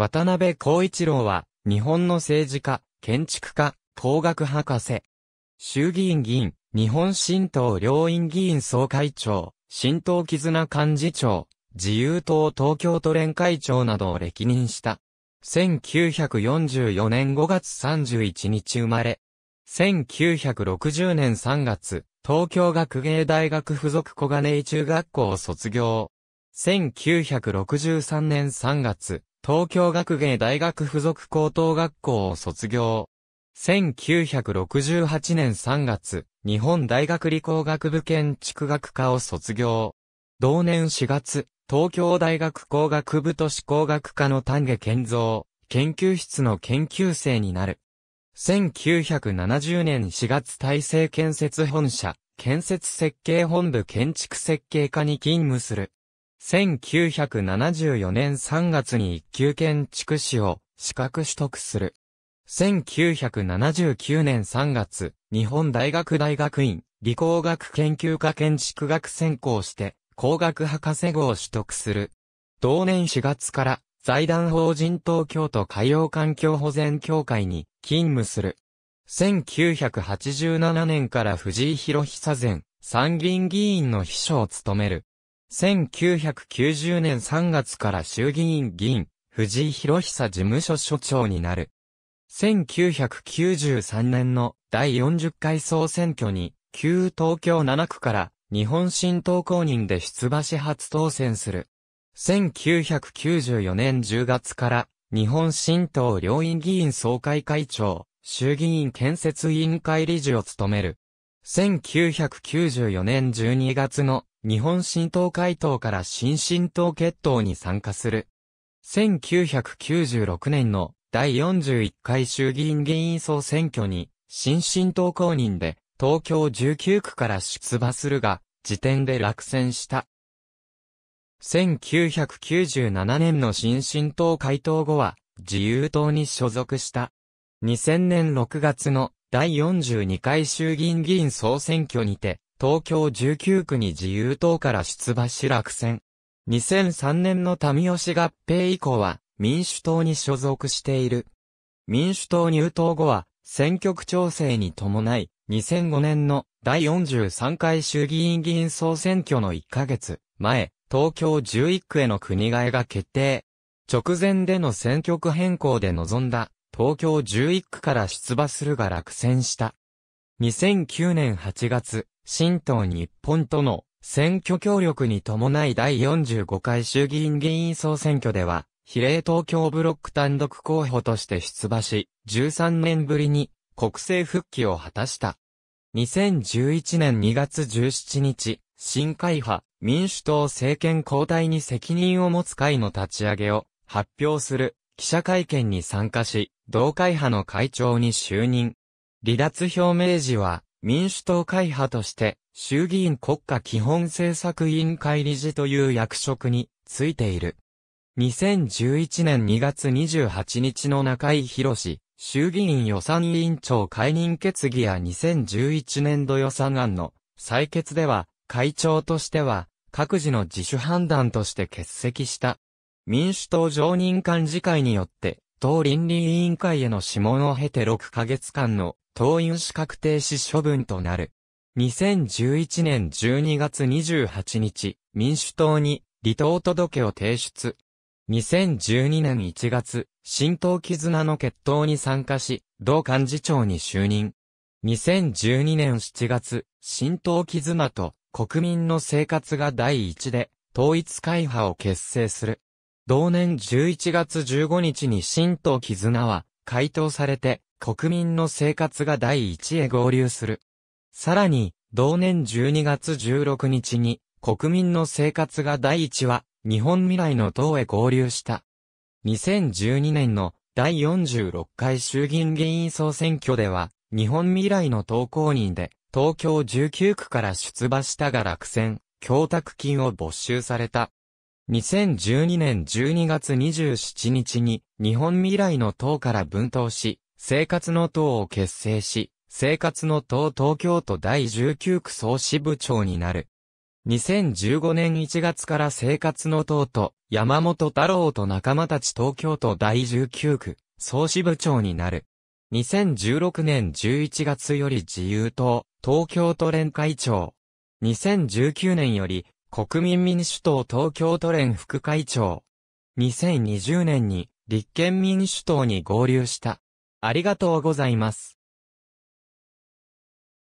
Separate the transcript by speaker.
Speaker 1: 渡辺光一郎は、日本の政治家、建築家、工学博士。衆議院議員、日本新党両院議員総会長、新党絆幹事長、自由党東京都連会長などを歴任した。1944年5月31日生まれ。1960年3月、東京学芸大学附属小金井中学校を卒業。1963年3月、東京学芸大学附属高等学校を卒業。1968年3月、日本大学理工学部建築学科を卒業。同年4月、東京大学工学部都市工学科の丹下健造、研究室の研究生になる。1970年4月大成建設本社、建設設計本部建築設計課に勤務する。1974年3月に一級建築士を資格取得する。1979年3月、日本大学大学院理工学研究科建築学専攻して、工学博士号を取得する。同年4月から財団法人東京都海洋環境保全協会に勤務する。1987年から藤井博久前参議院議員の秘書を務める。1990年3月から衆議院議員、藤井博久事務所所長になる。1993年の第40回総選挙に、旧東京7区から日本新党公認で出馬し初当選する。1994年10月から日本新党両院議員総会会長、衆議院建設委員会理事を務める。1994年12月の日本新党会党から新新党決闘に参加する。1996年の第41回衆議院議員総選挙に、新新党公認で、東京19区から出馬するが、時点で落選した。1997年の新進党回答後は、自由党に所属した。2000年6月の第42回衆議院議員総選挙にて、東京19区に自由党から出馬し落選。2003年の民吉合併以降は民主党に所属している。民主党入党後は選挙区調整に伴い、2005年の第43回衆議院議員総選挙の1ヶ月前、東京11区への国替えが決定。直前での選挙区変更で臨んだ東京11区から出馬するが落選した。2009年8月、新党日本との選挙協力に伴い第45回衆議院議員総選挙では、比例東京ブロック単独候補として出馬し、13年ぶりに国政復帰を果たした。2011年2月17日、新会派、民主党政権交代に責任を持つ会の立ち上げを発表する記者会見に参加し、同会派の会長に就任。離脱表明時は、民主党会派として、衆議院国家基本政策委員会理事という役職についている。2011年2月28日の中井博士、衆議院予算委員長解任決議や2011年度予算案の採決では、会長としては、各自の自主判断として欠席した。民主党常任幹事会によって、党倫理委員会への諮問を経て6ヶ月間の党員資格停止処分となる。2011年12月28日、民主党に離党届を提出。2012年1月、新党絆の決闘に参加し、同幹事長に就任。2012年7月、新党絆と国民の生活が第一で、統一会派を結成する。同年11月15日に新党絆は、解党されて、国民の生活が第一へ合流する。さらに、同年12月16日に、国民の生活が第一は、日本未来の党へ合流した。2012年の第46回衆議院議員総選挙では、日本未来の党公認で、東京19区から出馬したが落選、供託金を没収された。2012年12月27日に、日本未来の党から分党し、生活の党を結成し、生活の党東京都第19区総支部長になる。2015年1月から生活の党と山本太郎と仲間たち東京都第19区総支部長になる。2016年11月より自由党東京都連会長。2019年より国民民主党東京都連副会長。2020年に立憲民主党に合流した。ありがとうございます。